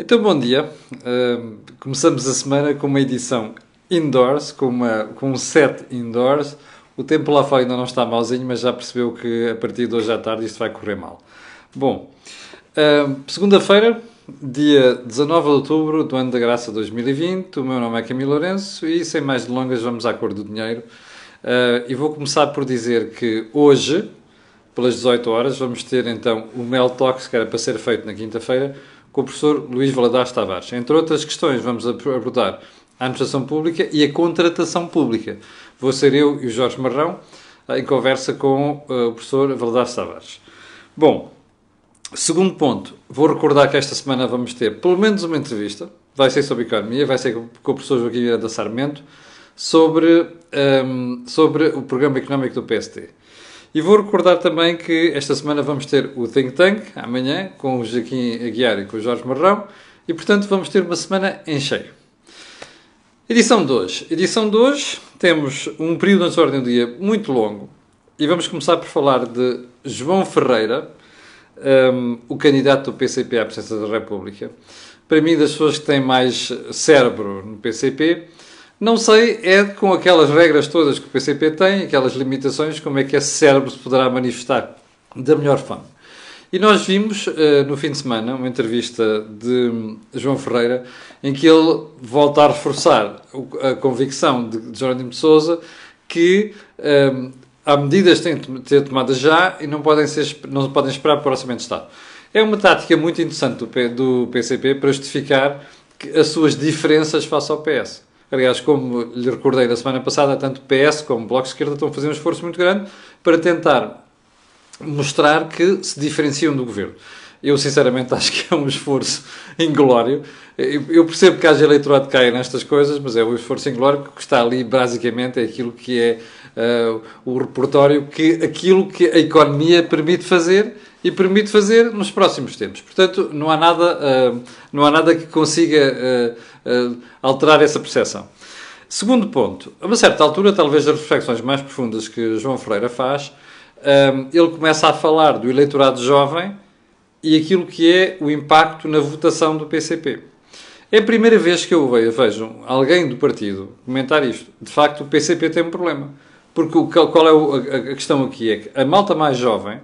Então, bom dia. Uh, começamos a semana com uma edição indoors, com, uma, com um set indoors. O tempo lá fora ainda não está malzinho, mas já percebeu que a partir de hoje à tarde isto vai correr mal. Bom, uh, segunda-feira, dia 19 de outubro do ano da graça 2020. O meu nome é Camilo Lourenço e, sem mais delongas, vamos à cor do dinheiro. Uh, e vou começar por dizer que hoje, pelas 18 horas, vamos ter então o Mel Talks, que era para ser feito na quinta-feira, com o professor Luís Valadares Tavares. Entre outras questões, vamos abordar a administração pública e a contratação pública. Vou ser eu e o Jorge Marrão eh, em conversa com eh, o professor Valadares Tavares. Bom, segundo ponto, vou recordar que esta semana vamos ter pelo menos uma entrevista, vai ser sobre economia, vai ser com o professor Joaquim Miranda Sarmento, sobre, um, ehm, sobre o programa económico do PST. E vou recordar também que esta semana vamos ter o Think Tank, amanhã, com o Joaquim Aguiar e com o Jorge Marrão, e portanto vamos ter uma semana em cheio. Edição de hoje. Edição de hoje temos um período de da ordem do dia muito longo e vamos começar por falar de João Ferreira, um, o candidato do PCP à presidência da República. Para mim, das pessoas que têm mais cérebro no PCP, não sei, é com aquelas regras todas que o PCP tem, aquelas limitações, como é que esse cérebro se poderá manifestar da melhor forma. E nós vimos eh, no fim de semana uma entrevista de eh, João Ferreira em que ele volta a reforçar a convicção de, de Jerónimo de Souza que um, eh, há medidas que têm de ser tomadas já e não podem, ser, não podem esperar para o Orçamento de Estado. É uma tática muito interessante do, do PCP para justificar as suas diferenças face ao PS. Aliás, como lhe recordei da semana passada, tanto PS como Bloco de Esquerda estão a fazer um esforço muito grande para tentar mostrar que se diferenciam do governo. Eu, sinceramente, acho que é um esforço inglório. Eu percebo que haja eleitorado que caia nestas coisas, mas é um esforço inglório que está ali, basicamente, é aquilo que é uh, o repertório, que, aquilo que a economia permite fazer e permite fazer nos próximos tempos. Portanto, não há nada, uh, não há nada que consiga eh, uh, alterar essa percepção. Segundo ponto, a uma certa altura, talvez das reflexões mais profundas que João Ferreira faz, um, eh, ele começa a falar do eleitorado jovem e aquilo que é o impacto na votação do PCP. É a primeira vez que eu vejo alguém do partido comentar isto. De facto, o PCP tem um problema. Porque o, qual é a questão aqui? É que a malta mais jovem,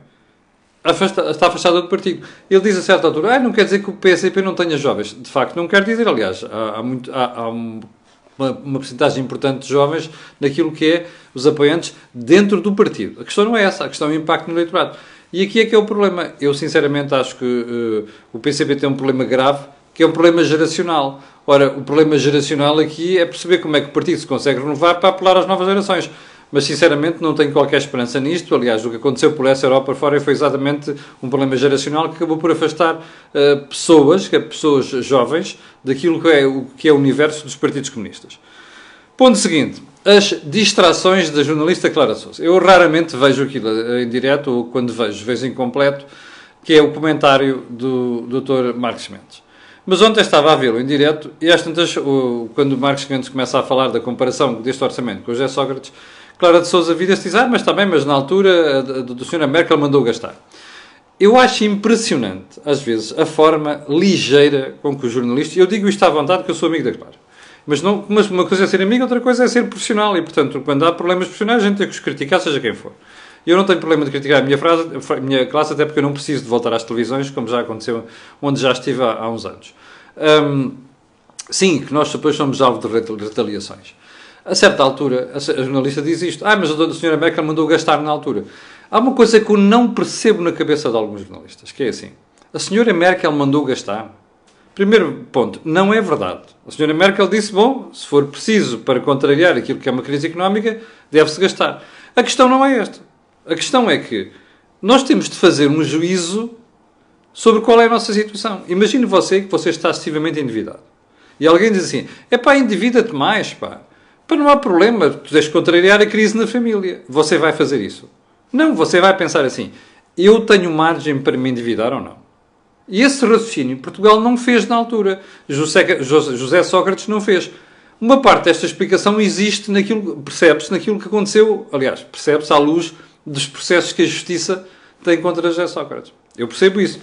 afasta, está afastada do partido. Ele diz a certa altura, ah, não quer dizer que o PCP não tenha jovens. De facto, não quer dizer, aliás, há, há, muito, há, há um, uma, uma porcentagem importante de jovens naquilo que é os apoiantes dentro do partido. A questão não é essa, a questão é o impacto no eleitorado. E aqui é que é o problema. Eu, sinceramente, acho que uh, o PCP tem um problema grave, que é um problema geracional. Ora, o problema geracional aqui é perceber como é que o partido se consegue renovar para apelar às novas gerações mas sinceramente não tenho qualquer esperança nisto. Aliás, o que aconteceu por essa Europa fora foi exatamente um problema geracional que acabou por afastar uh, pessoas, é pessoas jovens, daquilo que é, o, que é o universo dos partidos comunistas. Ponto seguinte. As distrações da jornalista Clara Souza. Eu raramente vejo aquilo eh, em direto, ou quando vejo, vejo incompleto, que é o comentário do Dr. Marcos Mendes. Mas ontem estava a vê-lo em direto e às tantas, quando o Marcos Mendes começa a falar da comparação deste orçamento com o José Sócrates, Clara de Souza Vidas diz, ah, mas também, mas na altura a, eh, do Sr. Merkel mandou gastar. Eu acho impressionante, às vezes, a forma ligeira com que os jornalistas, eu digo isto à vontade porque eu sou amigo da Clara, mas, não, mas uma coisa é ser amigo, outra coisa é ser profissional. E, portanto, quando há problemas profissionais, a gente tem que os criticar, seja quem for. Eu não tenho problema de criticar a minha, frase, a minha classe, até porque eu não preciso de voltar às televisões, como já aconteceu, onde já estive há, há uns anos. Um, sim, que nós depois somos alvo de retaliações. A certa altura, a jornalista diz isto. Ah, mas a senhora Merkel mandou gastar na altura. Há uma coisa que eu não percebo na cabeça de alguns jornalistas, que é assim. A senhora Merkel mandou gastar. Primeiro ponto, não é verdade. A senhora Merkel disse, bom, se for preciso para contrariar aquilo que é uma crise económica, deve-se gastar. A questão não é esta. A questão é que nós temos de fazer um juízo sobre qual é a nossa situação. Imagine você que você está excessivamente endividado. E alguém diz assim, é pá, endivida-te mais, pá. Para não há problema, tu tens de contrariar a crise na família. Você vai fazer isso. Não, você vai pensar assim: eu tenho margem para me endividar ou não? E esse raciocínio Portugal não fez na altura. José, José Sócrates não fez. Uma parte desta explicação existe naquilo, percebe-se naquilo que aconteceu, aliás, percebe-se à luz dos processos que a justiça tem contra José Sócrates. Eu percebo isso.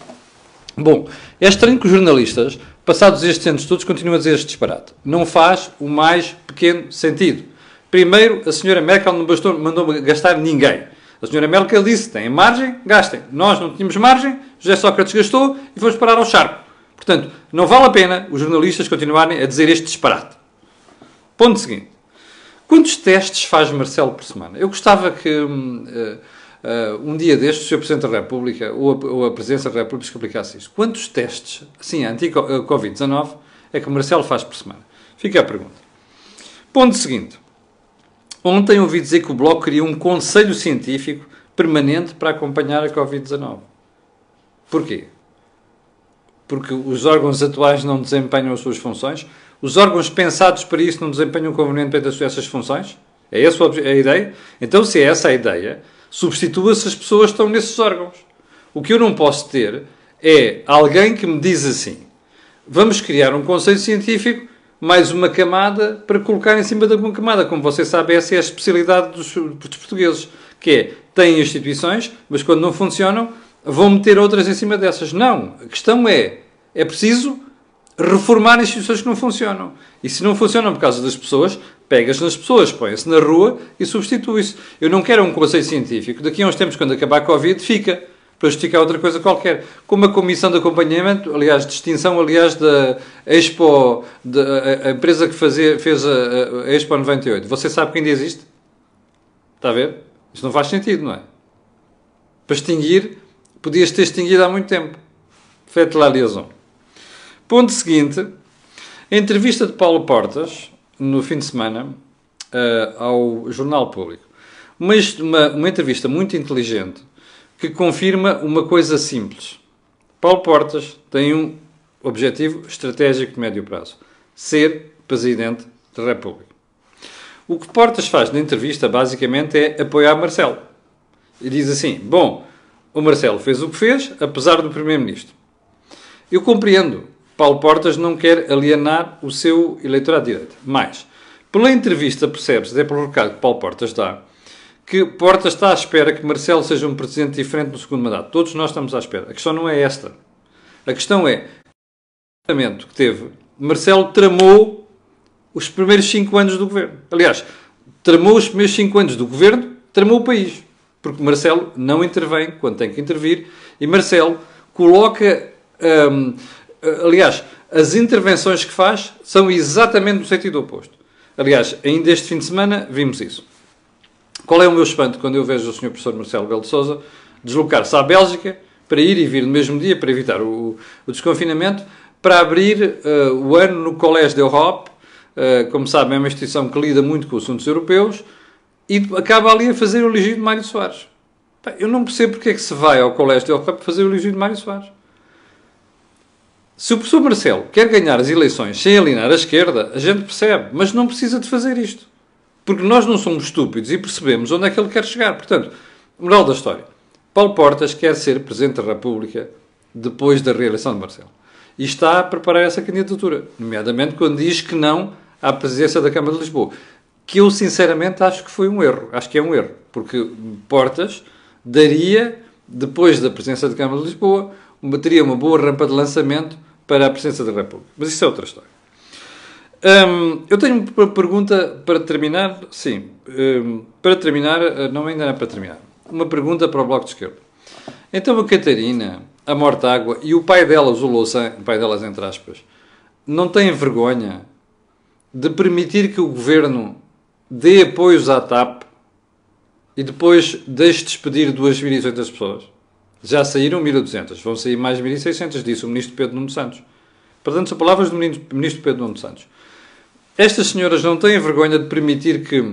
Bom, é estranho que os jornalistas, passados estes anos todos, continuem a dizer este disparate. Não faz o mais pequeno sentido. Primeiro, a senhora Merkel não bastou, mandou gastar ninguém. A senhora Merkel disse, têm margem, gastem. Nós não tínhamos margem, José Sócrates gastou e fomos parar ao charco. Portanto, não vale a pena os jornalistas continuarem a dizer este disparate. Ponto seguinte. Quantos testes faz Marcelo por semana? Eu gostava que... Uh, uh, um dia destes, o Sr. Presidente da República ou a, ou a Presidência da República explicasse isto. Quantos testes, assim, anti-Covid-19, eh, é que Marcelo faz por semana? Fica a pergunta. Ponto seguinte. Ontem ouvi dizer que o Bloco queria um conselho científico permanente para acompanhar a Covid-19. Porquê? Porque os órgãos atuais não desempenham as suas funções? Os órgãos pensados para isso não desempenham convenientemente essas funções? É essa é a ideia? Então, se é essa a ideia, substitua-se as pessoas que estão nesses órgãos. O que eu não posso ter é alguém que me diz assim: vamos criar um conceito científico, mais uma camada para colocar em cima de alguma camada. Como você sabe, essa é a especialidade dos, dos portugueses, que é, têm instituições, mas quando não funcionam, vão meter outras em cima dessas. Não, a questão é, é preciso reformar instituições que não funcionam. E se não funcionam por causa das pessoas, pegas nas pessoas, põe-se na rua e substitui-se. Eu não quero um conceito científico. Daqui a uns tempos, quando acabar a Covid, fica para justificar outra coisa qualquer. Como a comissão de acompanhamento, aliás, de extinção, aliás, da Expo, da empresa que fazia, fez a, a Expo 98. Você sabe que ainda existe? Está a ver? Isto não faz sentido, não é? Para extinguir, podias ter extinguido há muito tempo. Fete lá liaison. Ponto seguinte, a entrevista de Paulo Portas, no fim de semana uh, ao Jornal Público mas uma, uma entrevista muito inteligente que confirma uma coisa simples. Paulo Portas tem um objetivo estratégico de médio prazo: ser presidente da República. O que Portas faz na entrevista basicamente é apoiar Marcelo. E diz assim: Bom, o Marcelo fez o que fez, apesar do Primeiro-Ministro. Eu compreendo, Paulo Portas não quer alienar o seu eleitorado de direita. Mais, pela entrevista percebes se até pelo recado que Paulo Portas dá, que Portas está à espera que Marcelo seja um presidente diferente no segundo mandato. Todos nós estamos à espera. A questão não é esta. A questão é que teve, Marcelo tramou os primeiros cinco anos do governo. Aliás, tramou os primeiros cinco anos do governo, tramou o país. Porque Marcelo não intervém quando tem que intervir e Marcelo coloca. Hum, eh, aliás, as intervenções que faz são exatamente no sentido oposto. Aliás, ainda este fim de semana vimos isso. Qual é o meu espanto quando eu vejo o Sr. Professor Marcelo Belo de Souza deslocar-se à Bélgica para ir e vir no mesmo dia, para evitar o, o desconfinamento, para abrir uh, o ano no Colégio de Europe, uh, eh, como sabem, é uma instituição que lida muito com assuntos europeus, e acaba ali a fazer o elogio de Mário Soares. Eu não percebo porque é que se vai ao Colégio de Europe fazer o elogio de Mário Soares. Se o professor Marcelo quer ganhar as eleições sem alinhar a esquerda, a gente percebe, mas não precisa de fazer isto. Porque nós não somos estúpidos e percebemos onde é que ele quer chegar. Portanto, moral da história. Paulo Portas quer ser Presidente da República depois da reeleição de Marcelo. E está a preparar essa candidatura, nomeadamente quando diz que não à presidência da Câmara de Lisboa. Que eu, sinceramente, acho que foi um erro. Acho que é um erro. Porque Portas daria, depois da presença da Câmara de Lisboa, teria uma boa rampa de lançamento para a presença da República. Mas isso é outra história. Hum, eu tenho uma pergunta para terminar. Sim, hum, para terminar, eh, não ainda não é para terminar. Uma pergunta para o Bloco de Esquerda. Então a Catarina, a água e o pai delas, o Louçã, pai delas entre aspas, não têm vergonha de permitir que o governo dê apoios à TAP e depois deixe despedir 2.800 pessoas? Já saíram 1.200, vão sair mais 1.600, disse o ministro Pedro Nuno Santos. Portanto, são palavras do ministro Pedro Nuno Santos. Estas senhoras não têm vergonha de permitir que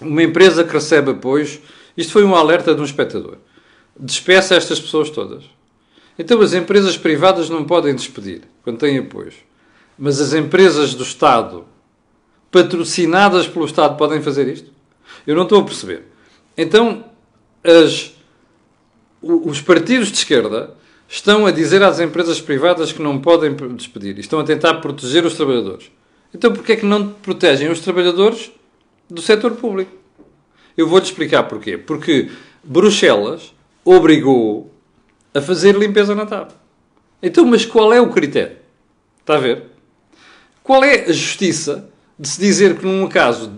uma empresa que recebe apoios. Isto foi um alerta de um espectador. Despeça estas pessoas todas. Então, as empresas privadas não podem despedir quando têm apoios. Mas as empresas do Estado, patrocinadas pelo Estado, podem fazer isto? Eu não estou a perceber. Então, as os partidos de esquerda estão a dizer às empresas privadas que não podem despedir e estão a tentar proteger os trabalhadores. Então, porquê é que não protegem os trabalhadores do setor público? Eu vou-te explicar porquê. Porque Bruxelas obrigou a fazer limpeza na TAP. Então, mas qual é o critério? Está a ver? Qual é a justiça de se dizer que num caso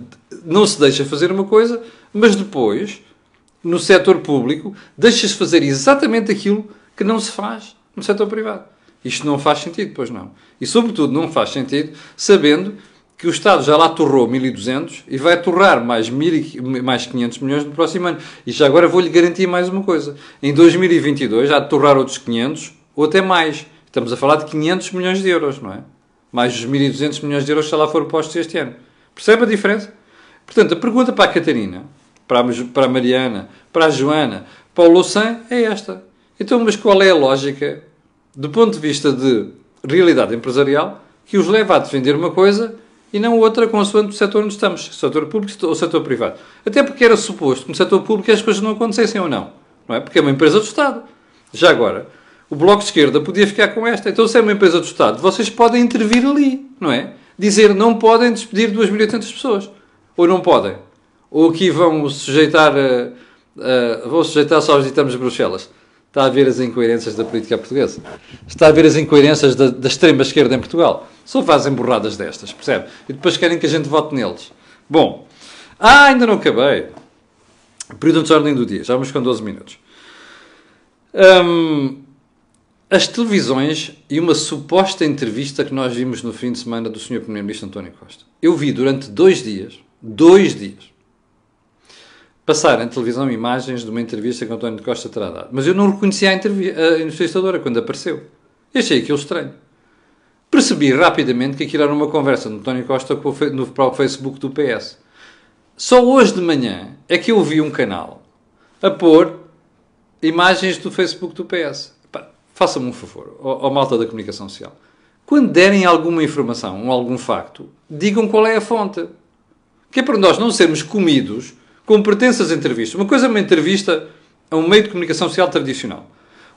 não se deixa fazer uma coisa, mas depois no setor público, deixa-se fazer exatamente aquilo que não se faz no setor privado. Isto não faz sentido, pois não. E, sobretudo, não faz sentido sabendo que o Estado já lá torrou 1.200 e vai torrar mais, 1, mais 500 milhões no próximo ano. E já agora vou-lhe garantir mais uma coisa. Em 2022 há de torrar outros 500 ou até mais. Estamos a falar de 500 milhões de euros, não é? Mais os 1.200 milhões de euros que já lá foram postos este ano. Percebe a diferença? Portanto, a pergunta para a Catarina para a, para Mariana, para a Joana, para o Louçã, é esta. Então, mas qual é a lógica, do ponto de vista de realidade empresarial, que os leva a defender uma coisa e não outra consoante o setor onde estamos, setor público ou setor privado? Até porque era suposto que no setor público as coisas não acontecessem ou não, não é? Porque é uma empresa do Estado. Já agora, o Bloco de Esquerda podia ficar com esta. Então, se é uma empresa do Estado, vocês podem intervir ali, não é? Dizer não podem despedir 2.800 pessoas. Ou não podem ou aqui vão sujeitar, uh, uh, sujeitar só os ditames de Bruxelas. Está a ver as incoerências da política portuguesa. Está a ver as incoerências da, da extrema esquerda em Portugal. Só fazem borradas destas, percebe? E depois querem que a gente vote neles. Bom, ah, ainda não acabei. Período de ordem do dia, já vamos com 12 minutos. Um, as televisões e uma suposta entrevista que nós vimos no fim de semana do Sr. Primeiro-Ministro António Costa. Eu vi durante dois dias, dois dias, passar em televisão imagens de uma entrevista que António Costa terá dado. Mas eu não reconhecia a, a entrevistadora quando apareceu. Eu achei aquilo estranho. Percebi rapidamente que aquilo era uma conversa de António Costa no próprio Facebook do PS. Só hoje de manhã é que eu vi um canal a pôr imagens do Facebook do PS. Faça-me um favor, ó, malta da comunicação social. Quando derem alguma informação, algum facto, digam qual é a fonte. Que é para nós não sermos comidos como pertence às entrevistas. Uma coisa é uma entrevista a um meio de comunicação social tradicional.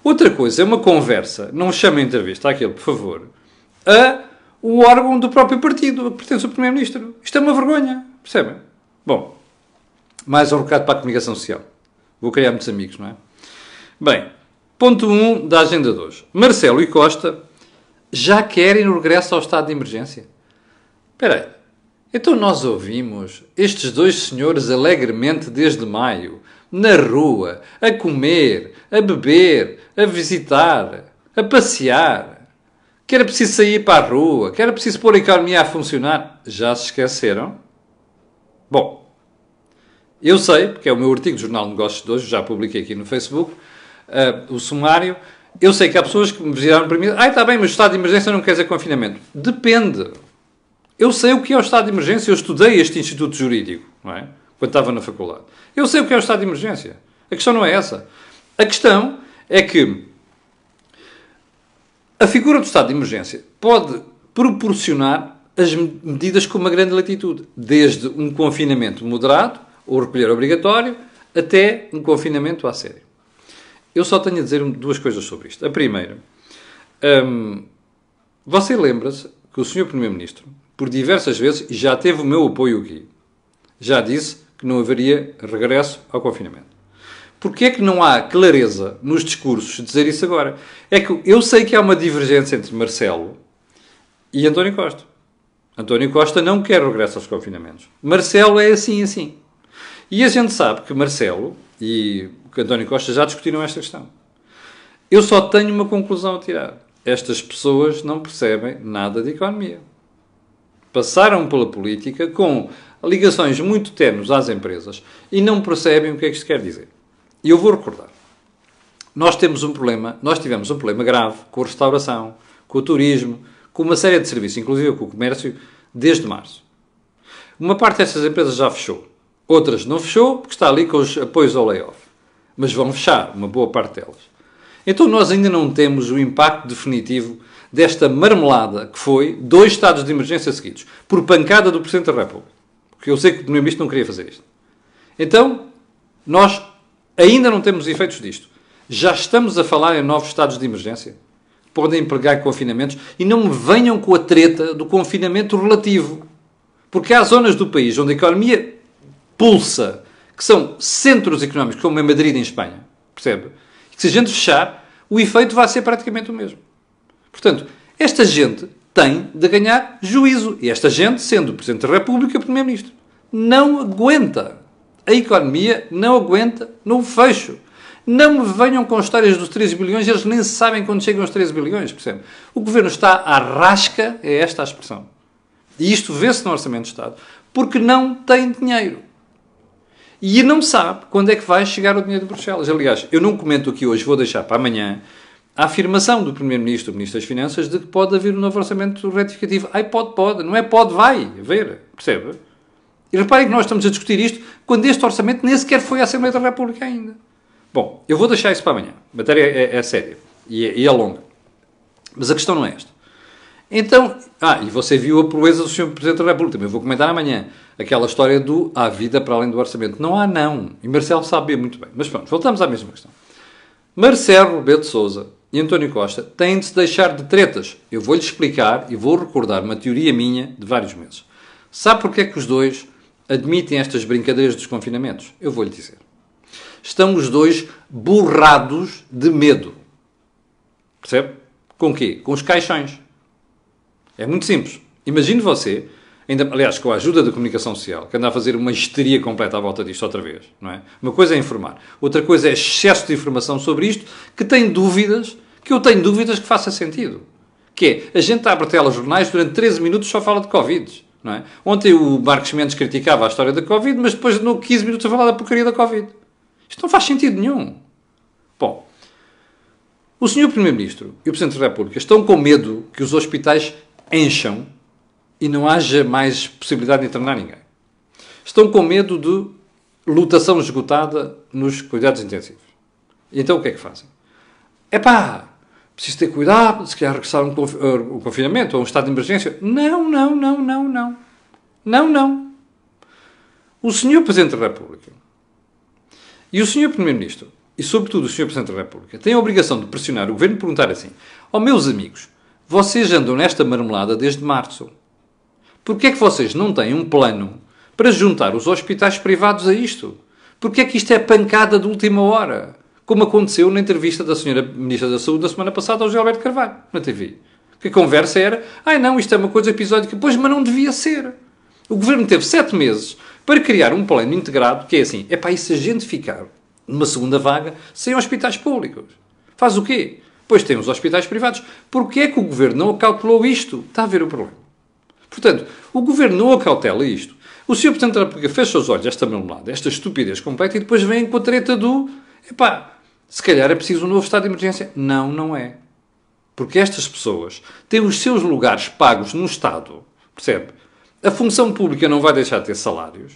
Outra coisa é uma conversa, não chame entrevista àquele, por favor, a o órgão do próprio partido, a que pertence ao Primeiro-Ministro. Isto é uma vergonha, percebem? Bom, mais um recado para a comunicação social. Vou criar muitos amigos, não é? Bem, ponto 1 um da agenda 2. Marcelo e Costa já querem o regresso ao estado de emergência. Espera aí, então nós ouvimos estes dois senhores alegremente desde maio, na rua, a comer, a beber, a visitar, a passear. Que era preciso sair para a rua, que era preciso pôr a economia a funcionar. Já se esqueceram? Bom, eu sei, porque é o meu artigo do Jornal de Negócios de hoje, já publiquei aqui no Facebook, uh, o sumário. Eu sei que há pessoas que me viraram para mim, ah, está bem, mas o estado de emergência não quer dizer confinamento. Depende. Eu sei o que é o estado de emergência, eu estudei este instituto jurídico, não é? Quando estava na faculdade. Eu sei o que é o estado de emergência. A questão não é essa. A questão é que a figura do estado de emergência pode proporcionar as medidas com uma grande latitude, desde um confinamento moderado ou recolher obrigatório até um confinamento a sério. Eu só tenho a dizer duas coisas sobre isto. A primeira, hum, você lembra-se que o senhor Primeiro-Ministro por diversas vezes e já teve o meu apoio aqui. Já disse que não haveria regresso ao confinamento. Porquê é que não há clareza nos discursos dizer isso agora? É que eu sei que há uma divergência entre Marcelo e António Costa. António Costa não quer regresso aos confinamentos. Marcelo é assim, assim. E a gente sabe que Marcelo e que António Costa já discutiram esta questão. Eu só tenho uma conclusão a tirar. Estas pessoas não percebem nada de economia passaram pela política com ligações muito ternos às empresas e não percebem o que é que isto quer dizer. E eu vou recordar. Nós temos um problema, nós tivemos um problema grave com a restauração, com o turismo, com uma série de serviços, inclusive com o comércio, desde março. Uma parte dessas empresas já fechou, outras não fechou porque está ali com os apoios ao layoff, mas vão fechar uma boa parte delas. Então nós ainda não temos o impacto definitivo desta marmelada que foi dois estados de emergência seguidos, por pancada do Presidente da República. Porque eu sei que o Primeiro-Ministro não queria fazer isto. Então, nós ainda não temos efeitos disto. Já estamos a falar em novos estados de emergência. Podem empregar confinamentos e não me venham com a treta do confinamento relativo. Porque há zonas do país onde a economia pulsa, que são centros económicos, como é Madrid, em Espanha, percebe? que se a gente fechar, o efeito vai ser praticamente o mesmo. Portanto, esta gente tem de ganhar juízo. E esta gente, sendo Presidente da República e Primeiro-Ministro, não aguenta. A economia não aguenta no fecho. Não me venham com histórias dos 13 bilhões, eles nem sabem quando chegam aos 13 bilhões, percebe? O governo está à rasca, é esta a expressão. E isto vê-se no Orçamento de Estado, porque não tem dinheiro. E não sabe quando é que vai chegar o dinheiro de Bruxelas. Aliás, eu não comento aqui hoje, vou deixar para amanhã, a afirmação do Primeiro-Ministro, do Ministro das Finanças, de que pode haver um novo orçamento retificativo. Ai, pode, pode. Não é pode, vai haver. Percebe? E reparem que nós estamos a discutir isto quando este orçamento nem sequer foi à Assembleia da República ainda. Bom, eu vou deixar isso para amanhã. A matéria é, é séria e é, e é longa. Mas a questão não é esta. Então, ah, e você viu a proeza do Sr. Presidente da República, também vou comentar amanhã, aquela história do há vida para além do orçamento. Não há, não. E Marcelo sabe muito bem. Mas pronto, voltamos à mesma questão. Marcelo Rebelo de Souza e António Costa têm de se deixar de tretas. Eu vou-lhe explicar e vou recordar uma teoria minha de vários meses. Sabe porque é que os dois admitem estas brincadeiras dos confinamentos? Eu vou-lhe dizer. Estão os dois borrados de medo. Percebe? Com quê? Com os caixões. É muito simples. Imagine você ainda, aliás, com a ajuda da comunicação social, que anda a fazer uma histeria completa à volta disto outra vez, não é? Uma coisa é informar, outra coisa é excesso de informação sobre isto, que tem dúvidas, que eu tenho dúvidas que faça sentido. Que é, a gente abre telejornais durante 13 minutos só fala de Covid. Não é? Ontem o Marcos Mendes criticava a história da Covid, mas depois no 15 minutos a falar da porcaria da Covid. Isto não faz sentido nenhum. Bom, o Sr. Primeiro-Ministro e o Presidente da República estão com medo que os hospitais encham e não haja mais possibilidade de internar ninguém. Estão com medo de lutação esgotada nos cuidados intensivos. Então o que é que fazem? Epá, preciso ter cuidado, se calhar regressar um, confi confinamento ou um estado de emergência. Não, não, não, não, não. Não, não. O senhor Presidente da República e o senhor Primeiro-Ministro, e sobretudo o senhor Presidente da República, têm a obrigação de pressionar o governo e perguntar assim: Ó oh, meus amigos, vocês andam nesta marmelada desde março. Porquê é que vocês não têm um plano para juntar os hospitais privados a isto? Porquê é que isto é pancada de última hora? Como aconteceu na entrevista da senhora Ministra da Saúde da semana passada ao Gilberto Carvalho, na TV. Que a conversa era, ai ah, não, isto é uma coisa episódica. Pois, mas não devia ser. O Governo teve sete meses para criar um plano integrado que é assim, é para isso a gente ficar numa segunda vaga sem hospitais públicos. Faz o quê? Pois temos hospitais privados. Porquê é que o Governo não calculou isto? Está a ver o problema. Portanto, o governo não acautela isto. O senhor, da porque fecha os olhos a esta melonada, esta estupidez completa, e depois vem com a treta do epá, se calhar é preciso um novo estado de emergência. Não, não é. Porque estas pessoas têm os seus lugares pagos no Estado, percebe? A função pública não vai deixar de ter salários,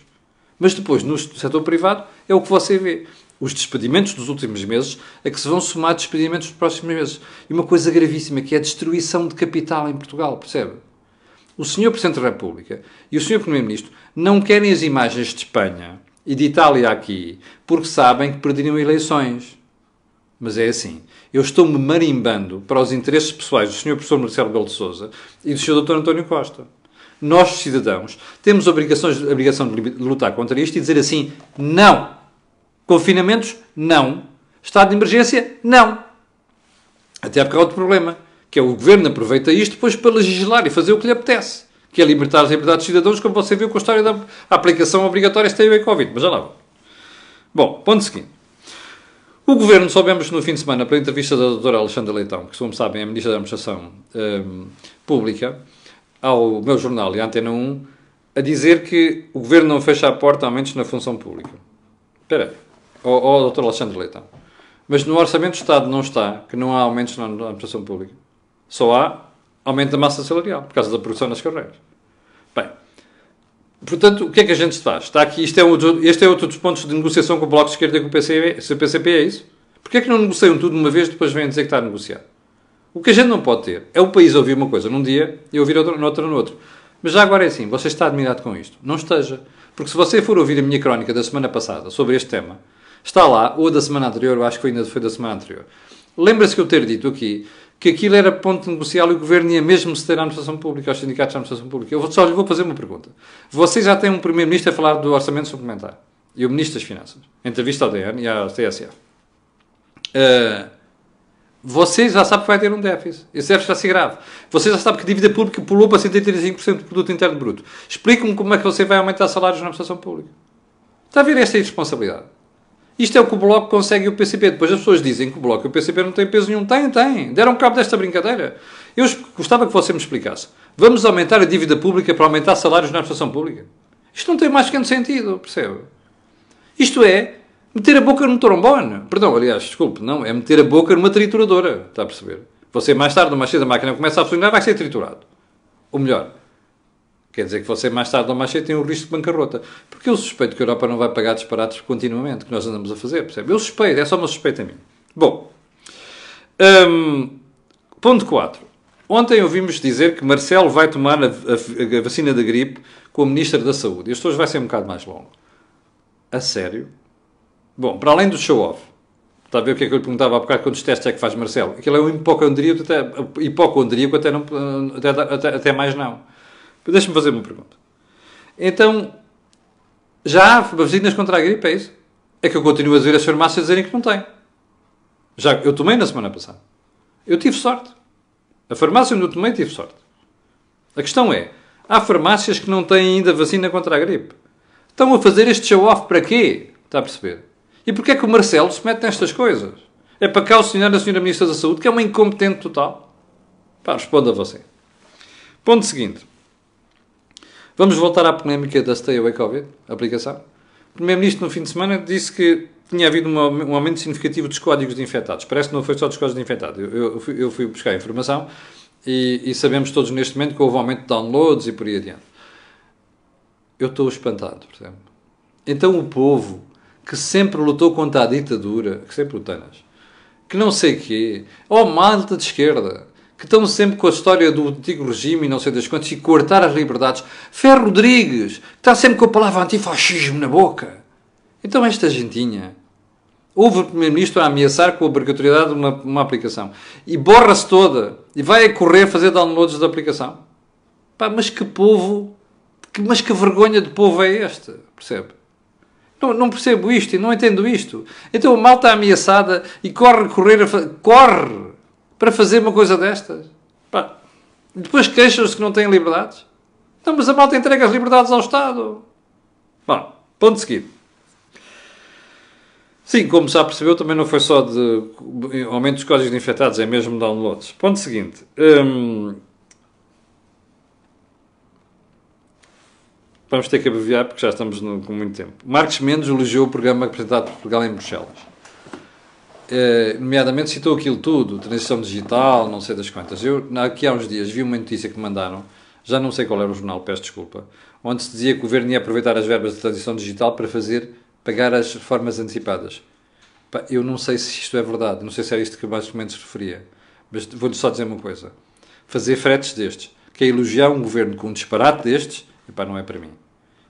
mas depois no setor privado é o que você vê. Os despedimentos dos últimos meses é que se vão somar despedimentos dos próximos meses. E uma coisa gravíssima que é a destruição de capital em Portugal, percebe? o Sr. Presidente da República e o Sr. Primeiro-Ministro não querem as imagens de Espanha e de Itália aqui porque sabem que perderiam eleições. Mas é assim. Eu estou-me marimbando para os interesses pessoais do Sr. Professor Marcelo Belo de Souza e do Sr. Dr. António Costa. Nós, cidadãos, temos a obrigação de lutar contra isto e dizer assim: não. Confinamentos? Não. Estado de emergência? Não. Até porque há outro problema que é o governo aproveita isto depois para legislar e fazer o que lhe apetece, que é libertar as liberdades dos cidadãos, como você viu com a história da aplicação obrigatória se tem bem Covid, mas já lá Bom, ponto seguinte. O governo, soubemos no fim de semana, pela entrevista da doutora Alexandra Leitão, que, como sabem, é ministra da Administração um, Pública, ao meu jornal e à Antena 1, a dizer que o governo não fecha a porta a aumentos na função pública. Espera aí. Ó, oh, oh, doutor Alexandra Leitão. Mas no Orçamento do Estado não está que não há aumentos na administração pública. Só há aumento da massa salarial, por causa da produção nas carreiras. Bem, portanto, o que é que a gente faz? Está aqui, isto é outro, este é outro dos pontos de negociação com o Bloco de Esquerda e com o PCP, se o PCP é isso. Porquê é que não negociam tudo de uma vez e depois vêm dizer que está a negociar? O que a gente não pode ter é o país ouvir uma coisa num dia e ouvir outra no outro. Mas já agora é assim, você está admirado com isto? Não esteja. Porque se você for ouvir a minha crónica da semana passada sobre este tema, está lá, ou da semana anterior, eu acho que ainda foi da semana anterior. Lembra-se que eu ter dito aqui que aquilo era ponto negocial e o governo ia mesmo ceder à administração pública, aos sindicatos da administração pública. Eu só lhe vou fazer uma pergunta. Você já tem um primeiro-ministro a falar do orçamento suplementar e o ministro das Finanças, em entrevista ao DN e à TSF. Uh, ah, você já sabe que vai ter um déficit. Esse déficit vai ser grave. Você já sabe que a dívida pública pulou para 135% do produto interno bruto. Explique-me como é que você vai aumentar salários na administração pública. Está a ver esta irresponsabilidade? Isto é o que o Bloco consegue e o PCP. Depois as pessoas dizem que o Bloco e o PCP não têm peso nenhum. Tem, tem. Deram cabo desta brincadeira. Eu gostava que você me explicasse. Vamos aumentar a dívida pública para aumentar salários na administração pública? Isto não tem mais grande sentido, percebe? Isto é meter a boca no trombone. Perdão, aliás, desculpe, não. É meter a boca numa trituradora. Está a perceber? Você mais tarde, mais cedo, a máquina começa a funcionar, vai ser triturado. Ou melhor, Quer dizer que você mais tarde ou mais cedo tem o risco de bancarrota. Porque eu suspeito que a Europa não vai pagar disparates continuamente, que nós andamos a fazer, percebe? Eu suspeito, é só uma suspeita minha Bom, um, ponto 4. Ontem ouvimos dizer que Marcelo vai tomar a, a, a vacina da gripe com o Ministro da Saúde. Este hoje vai ser um bocado mais longo. A sério? Bom, para além do show-off, Está a ver o que é que eu lhe perguntava há bocado quantos testes é que faz Marcelo? Aquilo é um hipocondríaco até, hipocondríaco até, não, até, até, até mais não. Deixa-me fazer uma pergunta. Então, já há vacinas contra a gripe, é isso? É que eu continuo a ver as farmácias a dizerem que não têm Já eu tomei na semana passada. Eu tive sorte. A farmácia onde eu tomei tive sorte. A questão é, há farmácias que não têm ainda vacina contra a gripe. Estão a fazer este show-off para quê? Está a perceber? E porquê é que o Marcelo se mete nestas coisas? É para cá o senhor da senhora Ministra da Saúde, que é uma incompetente total? Pá, responda você. Ponto seguinte. Vamos voltar à polémica da Stay Away Covid, aplicação. O Primeiro-Ministro, no fim de semana, disse que tinha havido um aumento significativo dos códigos de infectados. Parece que não foi só dos códigos de infectados. Eu, eu, fui, eu fui buscar informação e, e, sabemos todos neste momento que houve um aumento de downloads e por aí adiante. Eu estou espantado, por exemplo. Então o povo que sempre lutou contra a ditadura, que sempre lutou, que não sei quê, ou oh, malta de esquerda, que estão sempre com a história do antigo regime e não sei das quantas e cortar as liberdades. Ferro Rodrigues, que está sempre com a palavra antifascismo na boca. Então esta gentinha. Houve o Primeiro-Ministro a ameaçar com a obrigatoriedade de uma, uma aplicação. E borra-se toda. E vai a correr fazer downloads da aplicação. Pá, mas que povo. Que, mas que vergonha de povo é esta? Percebe? Não, não, percebo isto e não entendo isto. Então a malta ameaçada e corre correr a, corre para fazer uma coisa destas? Pá. Depois queixam-se que não têm liberdades? Então, mas a malta entrega as liberdades ao Estado. Bom, ponto seguinte. Sim, como já percebeu, também não foi só de aumento dos códigos de infectados, é mesmo downloads. Ponto seguinte. Hum, vamos ter que abreviar porque já estamos no, com muito tempo. Marcos Mendes elogiou o programa apresentado por Portugal em Bruxelas eh, nomeadamente citou aquilo tudo, transição digital, não sei das quantas. Eu, aqui há uns dias, vi uma notícia que mandaram, já não sei qual era o jornal, peço desculpa, onde se dizia que o governo ia aproveitar as verbas de transição digital para fazer pagar as reformas antecipadas. Eu não sei se isto é verdade, não sei se era é isto que basicamente se referia, mas vou-lhe só dizer uma coisa: fazer fretes destes, que é elogiar um governo com um disparate destes, epá, não é para mim.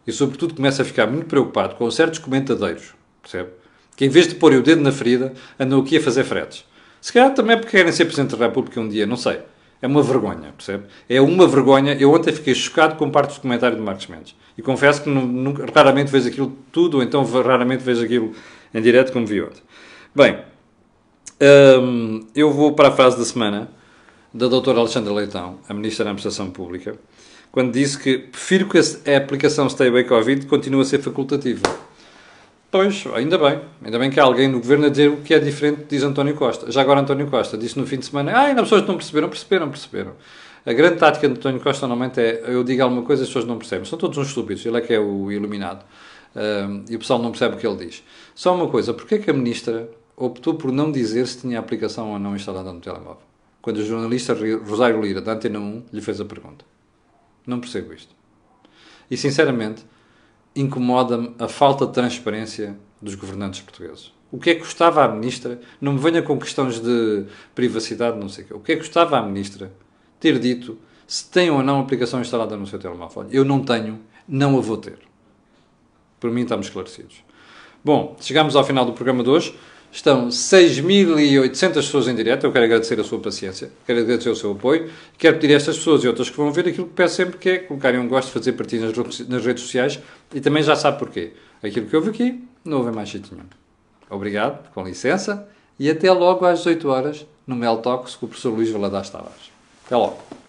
E sobretudo começa a ficar muito preocupado com certos comentadeiros, percebe? que em vez de pôr o dedo na ferida, andam aqui a fazer fretes. Se calhar também porque querem ser Presidente da República um dia, não sei. É uma vergonha, percebe? É uma vergonha. Eu ontem fiquei chocado com parte do comentário de Marcos Mendes. E confesso que nunca, raramente vejo aquilo tudo, ou então raramente vejo aquilo em direto como vi ontem. Bem, hum, eu vou para a frase da semana da doutora Alexandra Leitão, a Ministra da Administração Pública, quando disse que prefiro que a aplicação Stay Away Covid continue a ser facultativa. Pois, ainda bem. Ainda bem que há alguém no governo a dizer o que é diferente, diz António Costa. Já agora António Costa disse no fim de semana, ah, ainda as pessoas não perceberam, perceberam, perceberam. A grande tática de António Costa normalmente é, eu digo alguma coisa as pessoas não percebem. São todos uns estúpidos, ele é que é o iluminado. Um, e o pessoal não percebe o que ele diz. Só uma coisa, porquê é que a ministra optou por não dizer se tinha aplicação ou não instalada no telemóvel? Quando o jornalista Rosário Lira, da Antena 1, lhe fez a pergunta. Não percebo isto. E, sinceramente, incomoda-me a falta de transparência dos governantes portugueses. O que é que custava à ministra? Não me venha com questões de privacidade, não sei o quê. O que é que custava à ministra ter dito se tem ou não aplicação instalada no seu telemóvel? Eu não tenho, não a vou ter. Por mim estamos esclarecidos. Bom, chegamos ao final do programa de hoje. Estão 6.800 pessoas em direto. Eu quero agradecer a sua paciência, quero agradecer o seu apoio. Quero pedir a estas pessoas e outras que vão ver aquilo que peço sempre, que é colocarem um gosto, fazer partilha nas redes sociais e também já sabe porquê. Aquilo que houve aqui, não houve mais jeito nenhum. Obrigado, com licença, e até logo às 18 horas no Mel Talks com o professor Luís Valadares Tavares. Até logo.